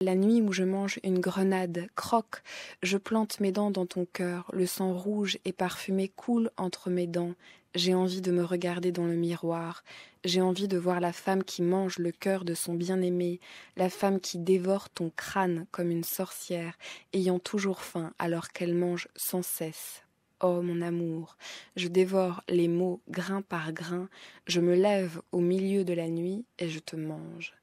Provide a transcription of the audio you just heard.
La nuit où je mange une grenade, croque, je plante mes dents dans ton cœur, le sang rouge et parfumé coule entre mes dents, j'ai envie de me regarder dans le miroir, j'ai envie de voir la femme qui mange le cœur de son bien-aimé, la femme qui dévore ton crâne comme une sorcière, ayant toujours faim alors qu'elle mange sans cesse. Oh mon amour, je dévore les mots grain par grain, je me lève au milieu de la nuit et je te mange.